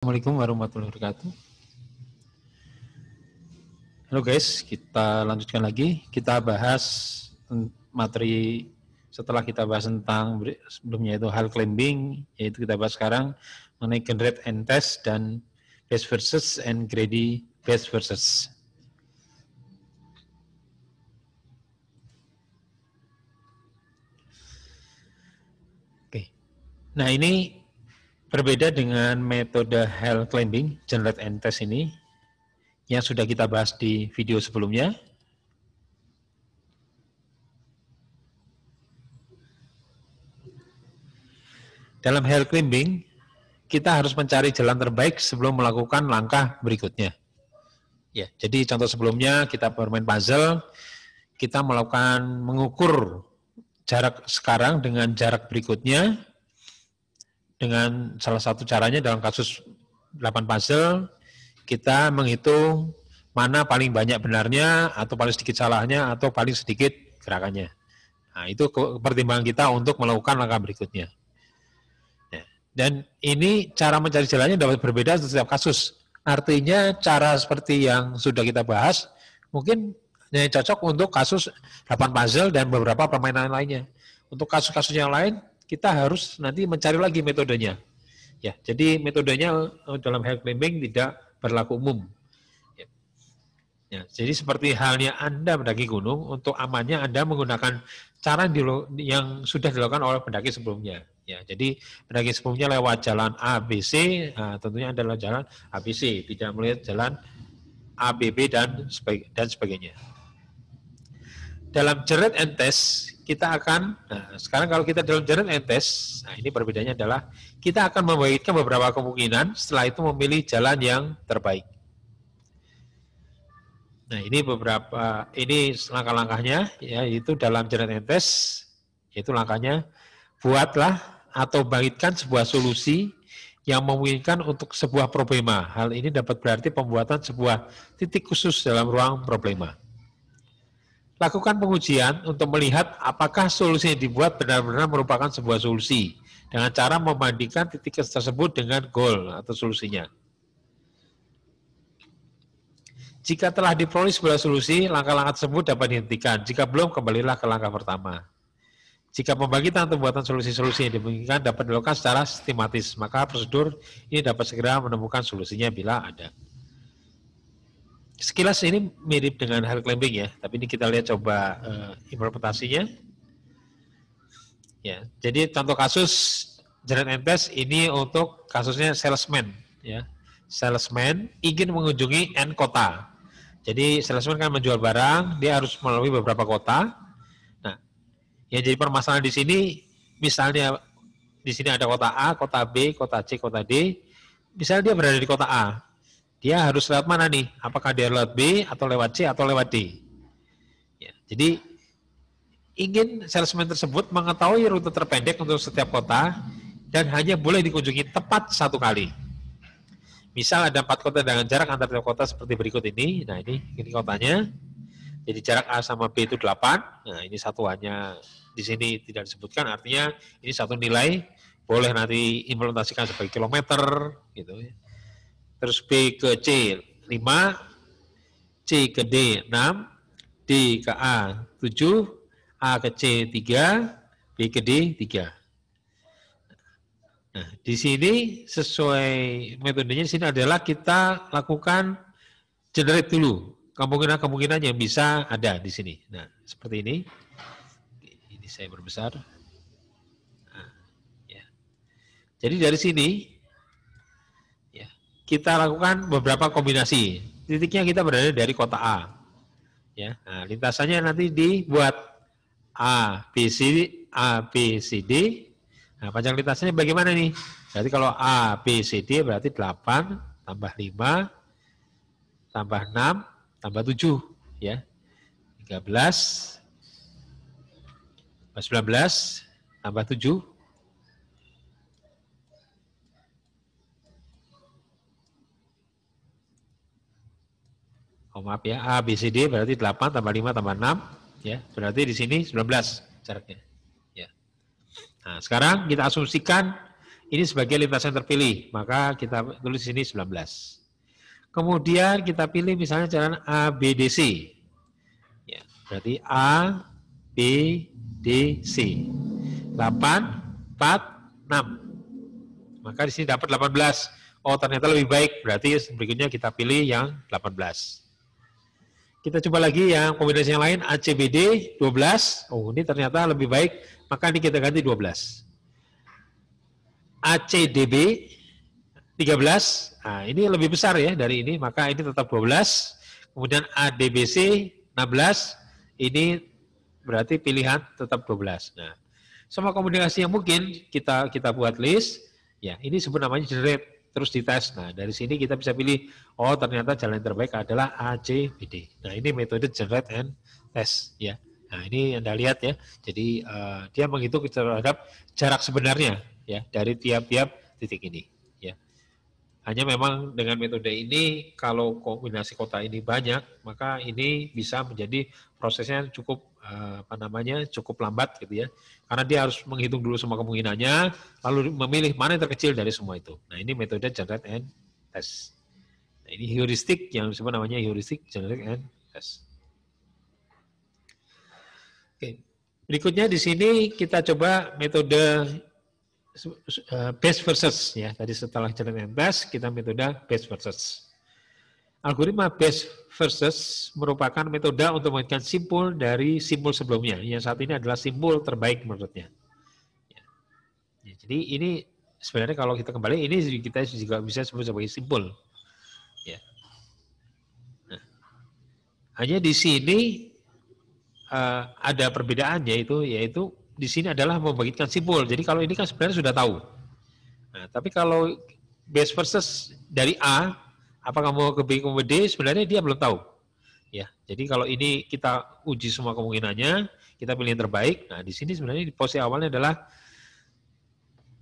Assalamualaikum warahmatullahi wabarakatuh. Halo guys, kita lanjutkan lagi. Kita bahas materi setelah kita bahas tentang sebelumnya itu hal climbing, yaitu kita bahas sekarang mengenai generate and test dan best versus and greedy best versus. Oke. Nah, ini Berbeda dengan metode health Climbing, Generate and Test ini, yang sudah kita bahas di video sebelumnya, Dalam health climbing, kita harus mencari jalan terbaik sebelum melakukan langkah berikutnya. Ya, jadi contoh sebelumnya kita bermain puzzle, kita melakukan mengukur jarak sekarang dengan jarak berikutnya, dengan salah satu caranya dalam kasus 8 puzzle kita menghitung mana paling banyak benarnya atau paling sedikit salahnya atau paling sedikit gerakannya. Nah, itu pertimbangan kita untuk melakukan langkah berikutnya. Ya, dan ini cara mencari jalannya dapat berbeda setiap kasus. Artinya cara seperti yang sudah kita bahas mungkin hanya cocok untuk kasus 8 puzzle dan beberapa permainan lainnya. Untuk kasus-kasus yang lain kita harus nanti mencari lagi metodenya. Ya, jadi metodenya eh, dalam health claiming tidak berlaku umum. Ya. ya jadi seperti halnya Anda mendaki gunung, untuk amannya Anda menggunakan cara yang sudah dilakukan oleh pendaki sebelumnya. Ya, jadi pendaki sebelumnya lewat jalan ABC, nah, tentunya adalah jalan ABC, tidak melihat jalan ABB dan dan sebagainya dalam jerat entes kita akan nah sekarang kalau kita dalam jerat entes nah ini perbedaannya adalah kita akan membagikan beberapa kemungkinan setelah itu memilih jalan yang terbaik nah ini beberapa ini langkah-langkahnya ya itu dalam jerat entes yaitu langkahnya buatlah atau baikkan sebuah solusi yang memungkinkan untuk sebuah problema. Hal ini dapat berarti pembuatan sebuah titik khusus dalam ruang problema lakukan pengujian untuk melihat apakah solusi yang dibuat benar-benar merupakan sebuah solusi dengan cara membandingkan titik tersebut dengan goal atau solusinya. Jika telah diperoleh sebuah solusi, langkah-langkah tersebut dapat dihentikan. Jika belum, kembalilah ke langkah pertama. Jika pembagian pembuatan solusi-solusi yang dimungkinkan dapat dilakukan secara sistematis, maka prosedur ini dapat segera menemukan solusinya bila ada. Sekilas ini mirip dengan hard climbing ya, tapi ini kita lihat coba uh, eh, implementasinya. Ya, jadi contoh kasus jalan entes ini untuk kasusnya salesman ya. Salesman ingin mengunjungi N kota. Jadi salesman kan menjual barang, dia harus melalui beberapa kota. Nah, ya jadi permasalahan di sini misalnya di sini ada kota A, kota B, kota C, kota D. Misalnya dia berada di kota A, dia harus lewat mana nih? Apakah dia lewat B atau lewat C atau lewat D? Ya, jadi ingin salesman tersebut mengetahui rute terpendek untuk setiap kota dan hanya boleh dikunjungi tepat satu kali. Misal ada empat kota dengan jarak antar tiap kota seperti berikut ini. Nah ini, ini kotanya. Jadi jarak A sama B itu 8. Nah ini satuannya di sini tidak disebutkan. Artinya ini satu nilai boleh nanti implementasikan sebagai kilometer gitu ya terus B ke C 5, C ke D 6, D ke A 7, A ke C 3, B ke D 3. Nah, di sini sesuai metodenya di sini adalah kita lakukan generate dulu kemungkinan-kemungkinan yang bisa ada di sini. Nah, seperti ini. Ini saya berbesar. Nah, ya. Jadi dari sini kita lakukan beberapa kombinasi. Titiknya kita berada dari kota A. Ya, nah, lintasannya nanti dibuat A, B, C, A, B, C, D. Nah, panjang lintasannya bagaimana nih? Berarti kalau A, B, C, D berarti 8 tambah 5 tambah 6 tambah 7 ya. 13 19 tambah 7 oh maaf ya A B C D berarti 8 tambah 5 tambah 6 ya berarti di sini 19 jaraknya ya nah sekarang kita asumsikan ini sebagai lintasan terpilih maka kita tulis di sini 19 kemudian kita pilih misalnya jalan A B D C ya berarti A B D C 8 4 6 maka di sini dapat 18 oh ternyata lebih baik berarti berikutnya kita pilih yang 18 kita coba lagi yang kombinasi yang lain ACBD 12. Oh, ini ternyata lebih baik, maka ini kita ganti 12. ACDB 13. Nah, ini lebih besar ya dari ini, maka ini tetap 12. Kemudian ADBC 16. Ini berarti pilihan tetap 12. Nah, semua kombinasi yang mungkin kita kita buat list. Ya, ini sebenarnya namanya generate terus dites. Nah, dari sini kita bisa pilih, oh ternyata jalan yang terbaik adalah A, C, B, D. Nah, ini metode generate and test ya. Nah, ini Anda lihat ya. Jadi uh, dia menghitung terhadap jarak sebenarnya ya dari tiap-tiap titik ini ya. Hanya memang dengan metode ini kalau kombinasi kota ini banyak, maka ini bisa menjadi prosesnya cukup Eh, apa namanya cukup lambat gitu ya karena dia harus menghitung dulu semua kemungkinannya lalu memilih mana yang terkecil dari semua itu nah ini metode generate and test nah, ini heuristik yang disebut namanya heuristik generate and test oke berikutnya di sini kita coba metode eh, best versus ya tadi setelah generate and test kita metode best versus Algoritma best versus merupakan metode untuk memainkan simpul dari simpul sebelumnya. Yang saat ini adalah simpul terbaik menurutnya. Ya. ya, jadi ini sebenarnya kalau kita kembali ini kita juga bisa sebut sebagai simpul. Ya. Nah, hanya di sini uh, ada perbedaannya itu yaitu di sini adalah membagikan simpul. Jadi kalau ini kan sebenarnya sudah tahu. Nah, tapi kalau best versus dari A apa kamu ke B ke D sebenarnya dia belum tahu. Ya, jadi kalau ini kita uji semua kemungkinannya, kita pilih yang terbaik. Nah, di sini sebenarnya di posisi awalnya adalah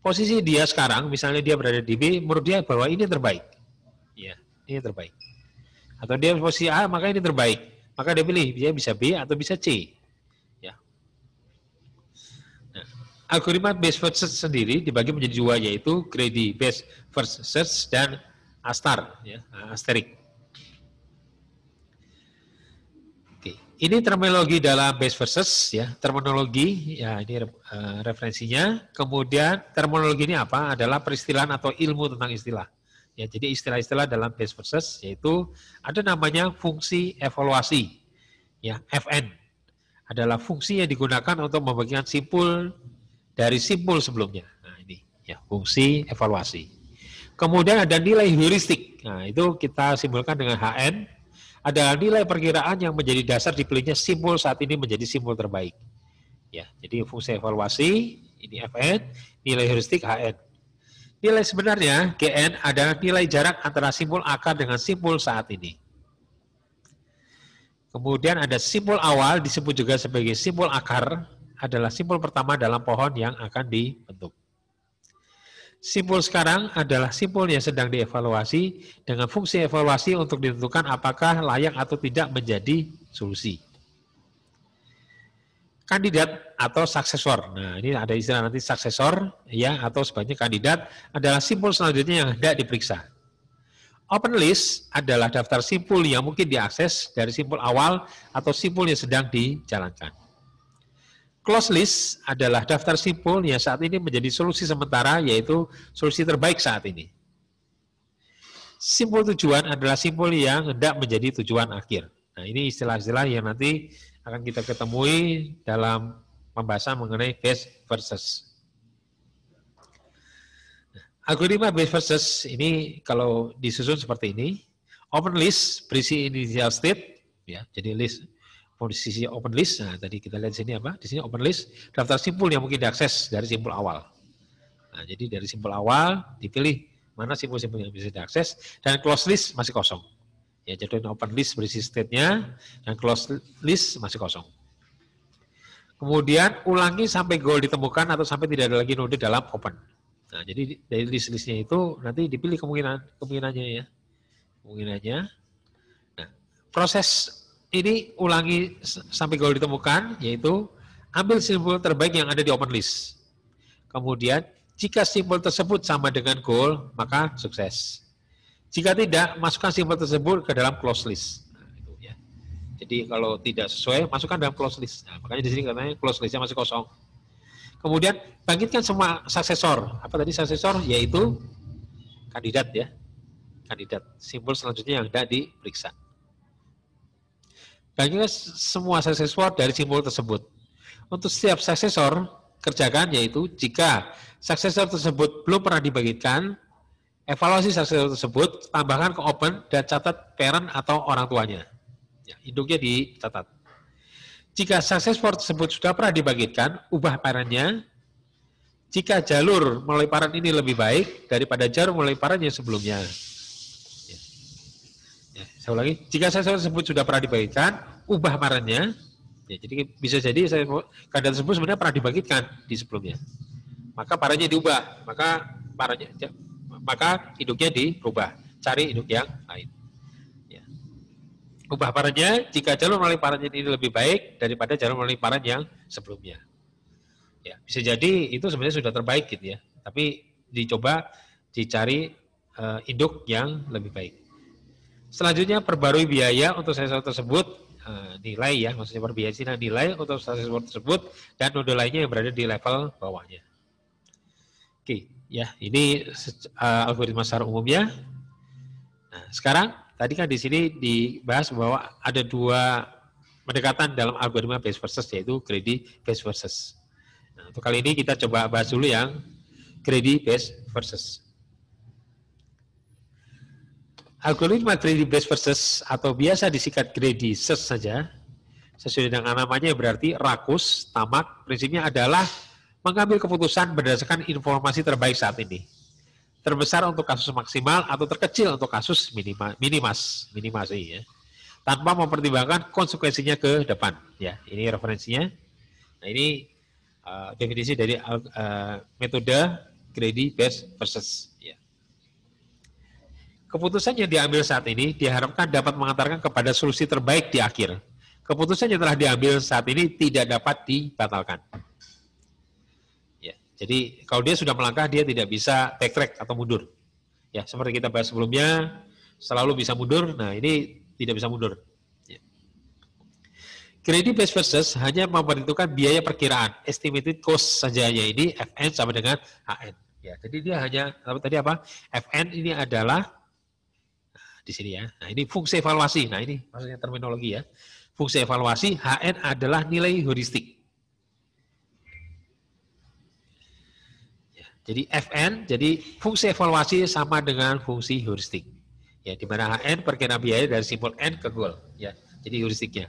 posisi dia sekarang, misalnya dia berada di B, menurut dia bahwa ini terbaik. Ya, ini terbaik. Atau dia posisi A, maka ini terbaik. Maka dia pilih, dia bisa B atau bisa C. Ya. Nah, algoritma best first search sendiri dibagi menjadi dua, yaitu greedy best first search dan Astar, ya, asterik. Oke, ini terminologi dalam base versus, ya, terminologi, ya ini eh, referensinya. Kemudian terminologi ini apa? Adalah peristilahan atau ilmu tentang istilah. Ya, jadi istilah-istilah dalam base versus yaitu ada namanya fungsi evaluasi, ya FN adalah fungsi yang digunakan untuk membagikan simpul dari simpul sebelumnya. Nah ini ya fungsi evaluasi. Kemudian ada nilai heuristik. Nah, itu kita simpulkan dengan HN. Ada nilai perkiraan yang menjadi dasar dipilihnya simpul saat ini menjadi simpul terbaik. Ya, jadi fungsi evaluasi ini FN, nilai heuristik HN. Nilai sebenarnya GN adalah nilai jarak antara simpul akar dengan simpul saat ini. Kemudian ada simpul awal disebut juga sebagai simpul akar adalah simpul pertama dalam pohon yang akan dibentuk. Simpul sekarang adalah simpul yang sedang dievaluasi dengan fungsi evaluasi untuk ditentukan apakah layak atau tidak menjadi solusi. Kandidat atau suksesor. Nah, ini ada istilah nanti suksesor ya atau sebaiknya kandidat adalah simpul selanjutnya yang hendak diperiksa. Open list adalah daftar simpul yang mungkin diakses dari simpul awal atau simpul yang sedang dijalankan. Close list adalah daftar simpul yang saat ini menjadi solusi sementara, yaitu solusi terbaik saat ini. Simpul tujuan adalah simpul yang hendak menjadi tujuan akhir. Nah, ini istilah-istilah yang nanti akan kita ketemui dalam pembahasan mengenai base versus. Nah, algoritma base versus ini kalau disusun seperti ini, open list berisi initial state, ya, jadi list posisi open list. Nah, tadi kita lihat di sini apa? Di sini open list daftar simpul yang mungkin diakses dari simpul awal. Nah, jadi dari simpul awal dipilih mana simpul-simpul yang bisa diakses dan close list masih kosong. Ya, jadi open list berisi state-nya dan close list masih kosong. Kemudian ulangi sampai goal ditemukan atau sampai tidak ada lagi node dalam open. Nah, jadi dari list-listnya itu nanti dipilih kemungkinan kemungkinannya ya. Kemungkinannya. Nah, proses ini ulangi sampai gol ditemukan, yaitu ambil simbol terbaik yang ada di open list. Kemudian, jika simbol tersebut sama dengan goal, maka sukses. Jika tidak, masukkan simbol tersebut ke dalam close list. Nah, ya. Jadi kalau tidak sesuai, masukkan dalam close list. Nah, makanya di sini katanya close listnya masih kosong. Kemudian bangkitkan semua suksesor. Apa tadi suksesor? Yaitu kandidat ya. Kandidat. Simbol selanjutnya yang ada diperiksa. Bagilah semua suksesor dari simbol tersebut. Untuk setiap suksesor, kerjakan yaitu jika suksesor tersebut belum pernah dibagikan, evaluasi suksesor tersebut tambahkan ke open dan catat parent atau orang tuanya. Ya, induknya dicatat. Jika suksesor tersebut sudah pernah dibagikan, ubah parentnya. Jika jalur melalui parent ini lebih baik daripada jalur melalui parent yang sebelumnya. Saya ulangi, jika saya sebut sudah pernah dibagikan, ubah marahnya. Ya, jadi bisa jadi saya kadar tersebut sebenarnya pernah dibagikan di sebelumnya. Maka paranya diubah, maka paranya, maka induknya diubah. Cari induk yang lain. Ya. Ubah paranya. jika jalur melalui paranya ini lebih baik daripada jalur melalui paran yang sebelumnya. Ya, bisa jadi itu sebenarnya sudah terbaik gitu ya. Tapi dicoba dicari uh, induk yang lebih baik. Selanjutnya perbarui biaya untuk sensor tersebut eh, nilai ya maksudnya perbedaan nah, nilai untuk sensor tersebut dan node lainnya yang berada di level bawahnya. Oke, ya ini eh, algoritma secara umumnya. Nah, sekarang tadi kan di sini dibahas bahwa ada dua pendekatan dalam algoritma base versus yaitu greedy base versus. Nah, untuk kali ini kita coba bahas dulu yang greedy base versus. Algoritma 3D base versus atau biasa disikat greedy search saja, sesuai dengan namanya berarti rakus, tamak, prinsipnya adalah mengambil keputusan berdasarkan informasi terbaik saat ini. Terbesar untuk kasus maksimal atau terkecil untuk kasus minima, minimas, minimasi ya. Tanpa mempertimbangkan konsekuensinya ke depan. Ya, ini referensinya. Nah, ini uh, definisi dari uh, metode greedy based versus ya. Keputusan yang diambil saat ini diharapkan dapat mengantarkan kepada solusi terbaik di akhir. Keputusan yang telah diambil saat ini tidak dapat dibatalkan. Ya, jadi kalau dia sudah melangkah, dia tidak bisa take track atau mundur. Ya, seperti kita bahas sebelumnya, selalu bisa mundur. Nah, ini tidak bisa mundur. Ya. Credit based versus hanya memperhitungkan biaya perkiraan, estimated cost saja ya ini FN sama dengan HN. Ya, jadi dia hanya tadi apa? FN ini adalah di sini ya. Nah, ini fungsi evaluasi. Nah, ini maksudnya terminologi ya. Fungsi evaluasi HN adalah nilai heuristik. Ya, jadi FN, jadi fungsi evaluasi sama dengan fungsi heuristik. Ya, di mana HN perkena biaya dari simbol N ke goal. Ya, jadi heuristiknya.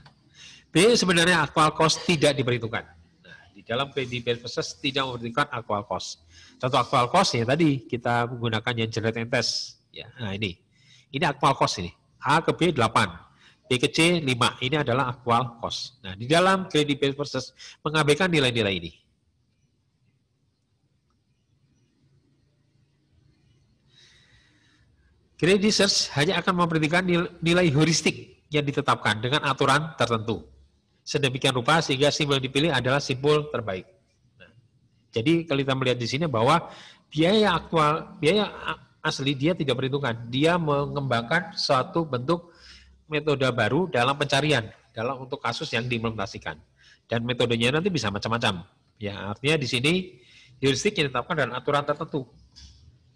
B sebenarnya actual cost tidak diperhitungkan. Nah, di dalam PD versus tidak memperhitungkan actual cost. Contoh actual cost ya tadi kita menggunakan yang generate and test. Ya, nah ini ini aktual cost ini. A ke B 8, B ke C 5. Ini adalah aktual cost. Nah, di dalam credit based versus mengabaikan nilai-nilai ini. Credit search hanya akan memperhatikan nilai heuristik yang ditetapkan dengan aturan tertentu. Sedemikian rupa sehingga simbol yang dipilih adalah simbol terbaik. Nah, jadi kalau kita melihat di sini bahwa biaya aktual, biaya asli dia tidak perhitungan. Dia mengembangkan suatu bentuk metode baru dalam pencarian dalam untuk kasus yang diimplementasikan. Dan metodenya nanti bisa macam-macam. Ya, artinya di sini heuristik yang ditetapkan dan aturan tertentu.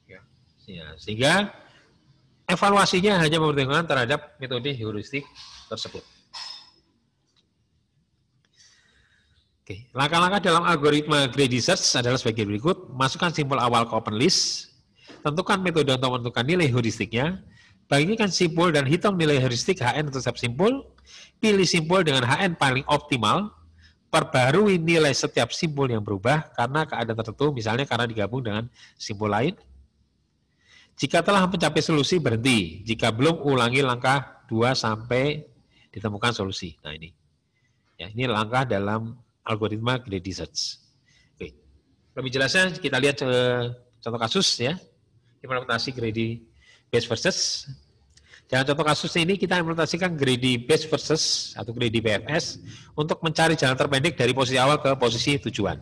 Ya, ya, sehingga evaluasinya hanya mempertimbangkan terhadap metode heuristik tersebut. Oke, langkah-langkah dalam algoritma grade search adalah sebagai berikut: masukkan simbol awal ke open list, Tentukan metode untuk menentukan nilai heuristiknya. Bagikan simpul dan hitung nilai heuristik HN untuk setiap simpul. Pilih simpul dengan HN paling optimal. Perbarui nilai setiap simpul yang berubah karena keadaan tertentu, misalnya karena digabung dengan simpul lain. Jika telah mencapai solusi, berhenti. Jika belum, ulangi langkah 2 sampai ditemukan solusi. Nah ini. Ya, ini langkah dalam algoritma greedy search. Oke. Lebih jelasnya kita lihat eh, contoh kasus ya implementasi greedy best versus. Dalam contoh kasus ini kita implementasikan greedy best versus atau greedy BFS untuk mencari jalan terpendek dari posisi awal ke posisi tujuan.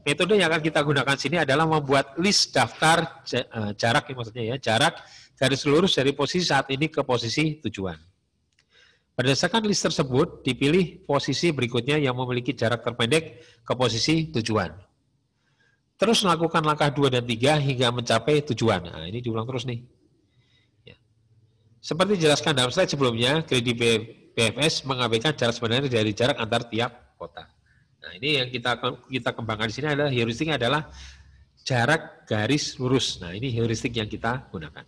Metode yang akan kita gunakan sini adalah membuat list daftar eh, jarak maksudnya ya, jarak dari seluruh dari posisi saat ini ke posisi tujuan. Berdasarkan list tersebut, dipilih posisi berikutnya yang memiliki jarak terpendek ke posisi tujuan. Terus lakukan langkah 2 dan 3 hingga mencapai tujuan. Nah, ini diulang terus nih. Ya. Seperti dijelaskan dalam slide sebelumnya, kredit BFS mengabaikan jarak sebenarnya dari jarak antar tiap kota. Nah, ini yang kita kita kembangkan di sini adalah heuristik adalah jarak garis lurus. Nah, ini heuristik yang kita gunakan.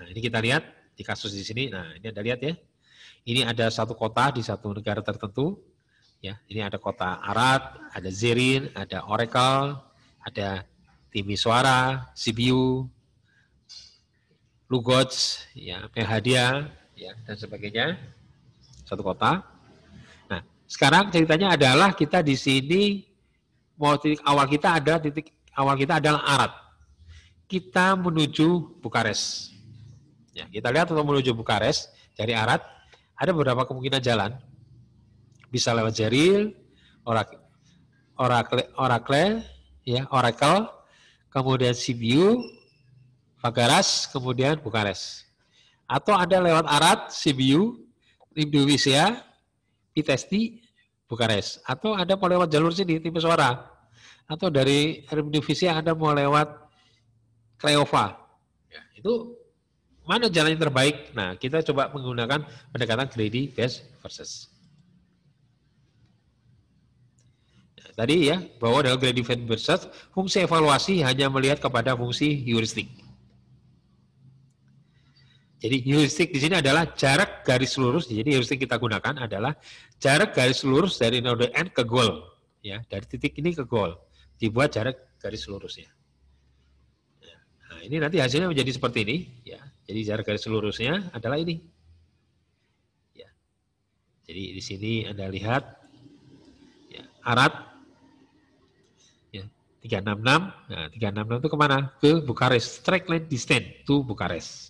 Nah, ini kita lihat di kasus di sini. Nah, ini Anda lihat ya. Ini ada satu kota di satu negara tertentu. Ya, ini ada kota Arad, ada Zerin, ada Oracle, ada Timisoara, Sibiu, Lugots, ya, Mehadia, ya, dan sebagainya. Satu kota. Nah, sekarang ceritanya adalah kita di sini mau titik awal kita adalah titik awal kita adalah Arad. Kita menuju Bukares. Ya, kita lihat untuk menuju Bukares dari Arad ada beberapa kemungkinan jalan bisa lewat Jeril, Oracle, Oracle, ya, Oracle, kemudian Sibiu, Pagaras, kemudian Bukares. Atau ada lewat Arat, Sibiu, Indonesia, Pitesti, Bukares. Atau ada mau lewat jalur sini, tipe suara. Atau dari Indonesia ada mau lewat Kleova, Ya, itu mana jalan yang terbaik? Nah, kita coba menggunakan pendekatan greedy best versus. Tadi ya, bahwa dalam gradient search, fungsi evaluasi hanya melihat kepada fungsi heuristik. Jadi heuristik di sini adalah jarak garis lurus. Jadi heuristik kita gunakan adalah jarak garis lurus dari node N ke goal. Ya, dari titik ini ke goal. Dibuat jarak garis lurusnya. Nah, ini nanti hasilnya menjadi seperti ini. Ya, jadi jarak garis lurusnya adalah ini. Ya. Jadi di sini Anda lihat ya, arat 366. Nah, 366 itu kemana? Ke Bukares. Straight line distance to Bukares.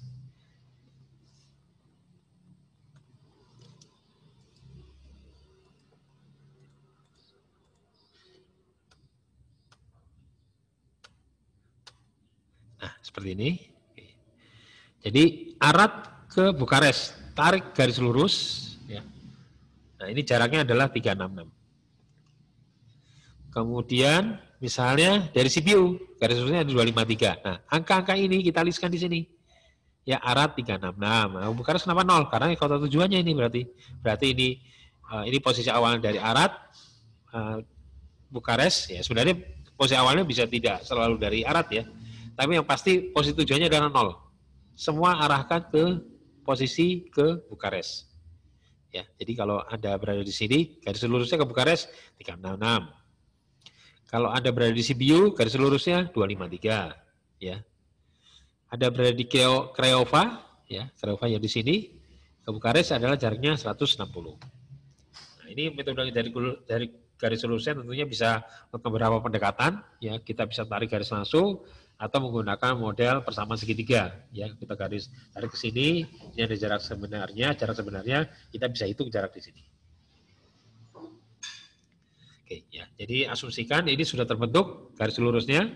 Nah, seperti ini. Jadi arat ke Bukares, tarik garis lurus. Ya. Nah, ini jaraknya adalah 366. Kemudian misalnya dari CPU, garis lurusnya ada 253. Nah, angka-angka ini kita listkan di sini. Ya, arat 366. Nah, Bukares kenapa 0? Karena kota tujuannya ini berarti. Berarti ini eh, ini posisi awal dari arat eh, Bukares ya sebenarnya posisi awalnya bisa tidak selalu dari arat ya. Tapi yang pasti posisi tujuannya adalah 0. Semua arahkan ke posisi ke Bukares. Ya, jadi kalau Anda berada di sini, garis lurusnya ke Bukares 366. Kalau Anda berada di CBU, garis lurusnya 253. Ya. Ada berada di Kreova, ya, Kreova yang di sini, ke Bukares adalah jaraknya 160. Nah, ini metode dari, dari garis lurusnya tentunya bisa beberapa pendekatan, ya, kita bisa tarik garis langsung, atau menggunakan model persamaan segitiga ya kita garis tarik ke sini ini ada jarak sebenarnya jarak sebenarnya kita bisa hitung jarak di sini Oke, ya. Jadi asumsikan ini sudah terbentuk garis lurusnya.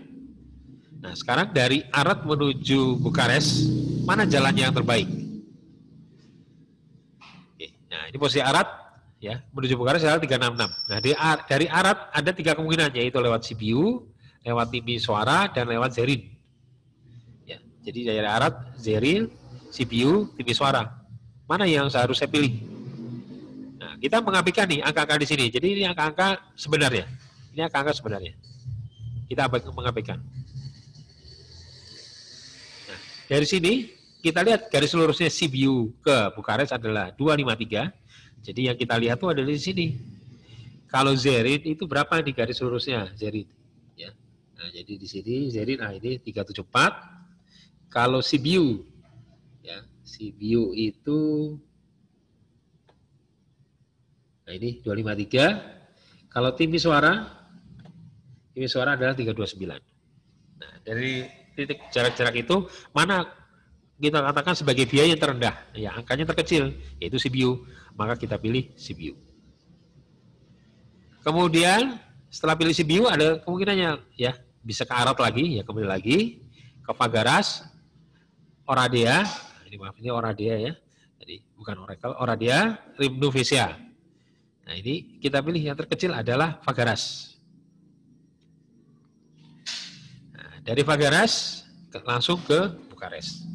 Nah, sekarang dari Arat menuju Bukares, mana jalan yang terbaik? Oke, nah ini posisi Arat ya, menuju Bukares adalah 366. Nah, dari, dari Arat ada tiga kemungkinan yaitu lewat Sibiu, lewat Timi Suara dan lewat Zerin. Ya, jadi dari Arat, Zerin, Sibiu, Timi Suara. Mana yang harus saya pilih? kita mengabaikan nih angka-angka di sini. Jadi ini angka-angka sebenarnya. Ini angka-angka sebenarnya. Kita mengabaikan. Nah, dari sini kita lihat garis lurusnya Sibiu ke Bukares adalah 253. Jadi yang kita lihat tuh ada di sini. Kalau Zerin itu berapa di garis lurusnya Zerin? Ya. Nah, jadi di sini Zerin nah ini 374. Kalau Sibiu ya, Sibiu itu Nah ini 253. Kalau timi suara, timi suara adalah 329. Nah dari titik jarak-jarak itu, mana kita katakan sebagai biaya yang terendah, ya angkanya terkecil, yaitu CBU, maka kita pilih CBU. Kemudian setelah pilih CBU ada kemungkinannya ya bisa ke Arab lagi, ya kembali lagi ke Pagaras, Oradea, nah, ini maaf ini Oradea ya, jadi bukan Oracle, Oradea, Rimnuvisia. Nah ini kita pilih yang terkecil adalah Fagaras. Nah, dari Fagaras langsung ke Bukares.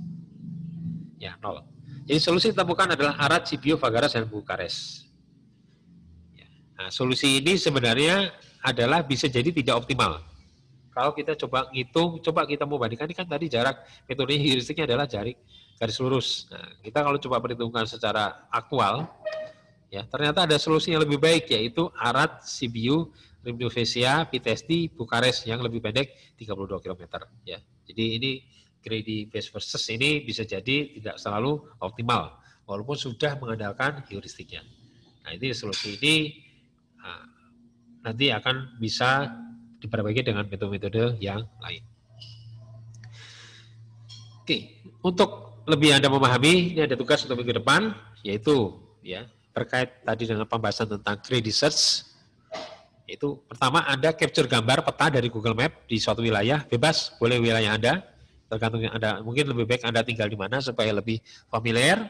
Ya, nol. Jadi solusi yang kita adalah Arat, Sibiu, Fagaras, dan Bukares. Ya. Nah, solusi ini sebenarnya adalah bisa jadi tidak optimal. Kalau kita coba ngitung, coba kita mau bandingkan, ini kan tadi jarak, metode heuristiknya adalah jarak garis lurus. Nah, kita kalau coba perhitungkan secara aktual, Ya, ternyata ada solusi yang lebih baik yaitu Arat, Sibiu, Rimdovesia, PTSD Bukares yang lebih pendek 32 km. Ya, jadi ini greedy base versus ini bisa jadi tidak selalu optimal walaupun sudah mengandalkan heuristiknya. Nah, ini solusi ini ah, nanti akan bisa diperbaiki dengan metode-metode yang lain. Oke, untuk lebih Anda memahami, ini ada tugas untuk minggu depan, yaitu ya terkait tadi dengan pembahasan tentang credit search itu pertama Anda capture gambar peta dari Google Map di suatu wilayah, bebas, boleh wilayah Anda, tergantung yang Anda, mungkin lebih baik Anda tinggal di mana supaya lebih familiar.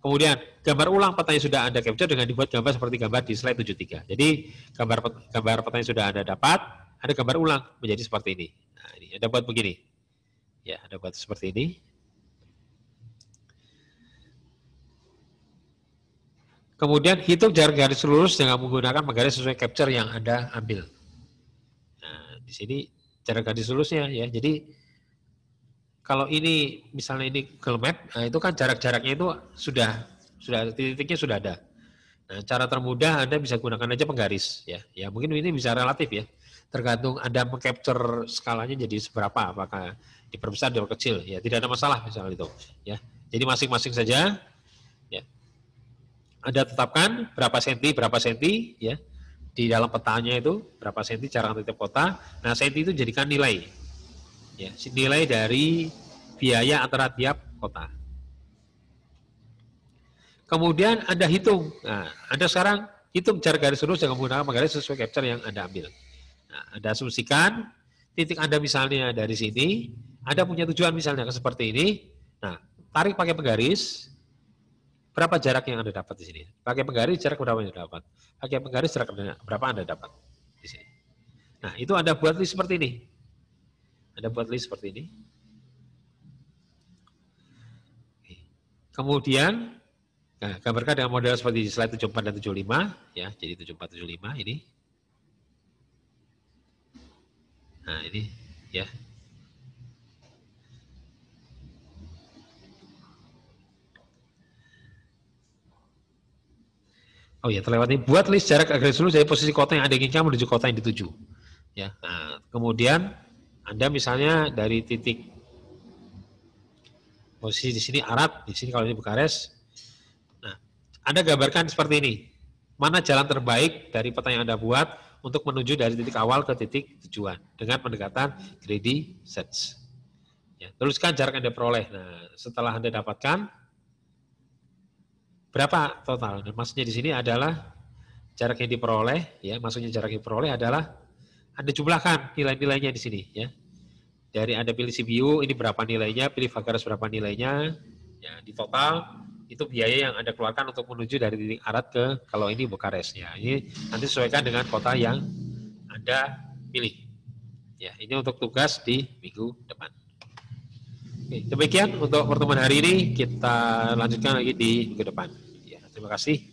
Kemudian gambar ulang peta yang sudah Anda capture dengan dibuat gambar seperti gambar di slide 73. Jadi gambar gambar peta yang sudah Anda dapat, ada gambar ulang menjadi seperti ini. Nah, ini Anda buat begini. Ya, Anda buat seperti ini. Kemudian hitung jarak garis lurus dengan menggunakan penggaris sesuai capture yang Anda ambil. Nah, di sini jarak garis lurusnya ya. Jadi kalau ini misalnya ini Google Map, nah itu kan jarak-jaraknya itu sudah sudah titiknya sudah ada. Nah, cara termudah Anda bisa gunakan aja penggaris ya. Ya mungkin ini bisa relatif ya. Tergantung Anda mengcapture skalanya jadi seberapa, apakah diperbesar atau kecil ya. Tidak ada masalah misalnya itu ya. Jadi masing-masing saja anda tetapkan berapa senti, berapa senti, ya. Di dalam petanya itu berapa senti jarak antar titik kota. Nah, senti itu jadikan nilai. Ya, nilai dari biaya antara tiap kota. Kemudian Anda hitung. Nah, Anda sekarang hitung cara garis lurus yang menggunakan garis sesuai capture yang Anda ambil. Nah, Anda asumsikan titik Anda misalnya dari sini, Anda punya tujuan misalnya seperti ini. Nah, tarik pakai penggaris, Berapa jarak yang Anda dapat di sini? Pakai penggaris jarak berapa yang Anda dapat? Pakai penggaris jarak berapa Anda dapat di sini? Nah, itu Anda buat list seperti ini. Anda buat list seperti ini. Kemudian nah, gambarkan dengan model seperti di slide 74 dan 75 ya, jadi 74 75 ini. Nah, ini ya. Oh ya terlewati. Buat list jarak agresif dulu dari posisi kota yang Anda inginkan menuju kota yang dituju. Ya. Nah, kemudian Anda misalnya dari titik posisi di sini Arab, di sini kalau ini Bukares. Nah, Anda gambarkan seperti ini. Mana jalan terbaik dari peta yang Anda buat untuk menuju dari titik awal ke titik tujuan dengan pendekatan greedy search. Ya, teruskan jarak Anda peroleh. Nah, setelah Anda dapatkan, Berapa total? Maksudnya di sini adalah jarak yang diperoleh, ya, maksudnya jarak yang diperoleh adalah Anda jumlahkan nilai-nilainya di sini, ya. Dari Anda pilih CBU, ini berapa nilainya, pilih Vagaras berapa nilainya, ya, di total itu biaya yang Anda keluarkan untuk menuju dari titik Arat ke, kalau ini Bukares, ya. Ini nanti sesuaikan dengan kota yang Anda pilih. Ya, ini untuk tugas di minggu depan. Oke, demikian untuk pertemuan hari ini. Kita lanjutkan lagi di minggu depan. Ya, terima kasih.